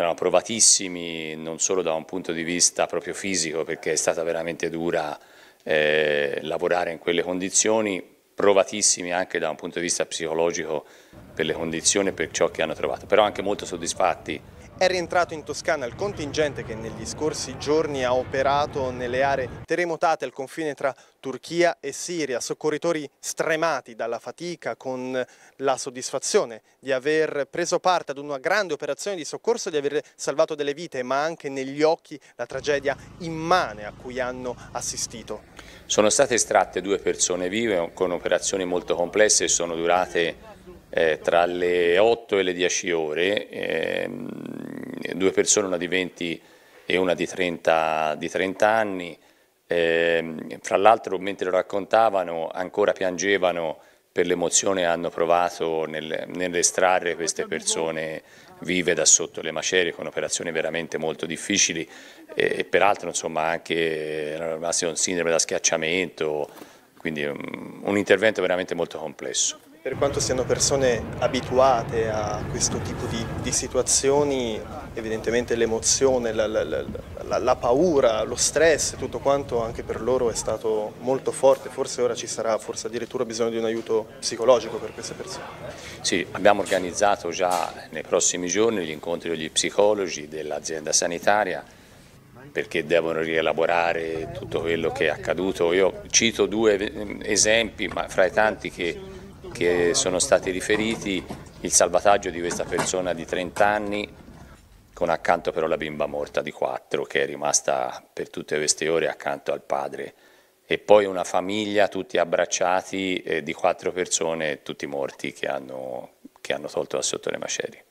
erano provatissimi non solo da un punto di vista proprio fisico perché è stata veramente dura eh, lavorare in quelle condizioni, provatissimi anche da un punto di vista psicologico per le condizioni e per ciò che hanno trovato, però anche molto soddisfatti è rientrato in Toscana il contingente che negli scorsi giorni ha operato nelle aree terremotate al confine tra Turchia e Siria, soccorritori stremati dalla fatica con la soddisfazione di aver preso parte ad una grande operazione di soccorso, di aver salvato delle vite, ma anche negli occhi la tragedia immane a cui hanno assistito. Sono state estratte due persone vive con operazioni molto complesse e sono durate eh, tra le 8 e le 10 ore. Ehm eh, due persone, una di 20 e una di 30, di 30 anni. Eh, fra l'altro mentre lo raccontavano ancora piangevano per l'emozione hanno provato nel, nell'estrarre queste persone vive da sotto le macerie con operazioni veramente molto difficili e, e peraltro insomma anche la eh, sindrome da schiacciamento, quindi un, mm, un intervento veramente molto complesso. Per quanto siano persone abituate a questo tipo di, di situazioni, evidentemente l'emozione, la, la, la, la, paura, lo stress, tutto quanto anche per loro è stato molto forte, forse ora ci sarà forse addirittura bisogno di un aiuto psicologico per queste persone. Sì, abbiamo organizzato già nei prossimi giorni gli incontri degli psicologi dell'azienda sanitaria perché devono rielaborare tutto quello che è accaduto. Io cito due ehm, esempi, ma fra i tanti che che sono stati riferiti, il salvataggio di questa persona di 30 anni con accanto però la bimba morta di 4 che è rimasta per tutte queste ore accanto al padre e poi una famiglia tutti abbracciati eh, di quattro persone tutti morti che hanno, che hanno tolto da sotto le macerie.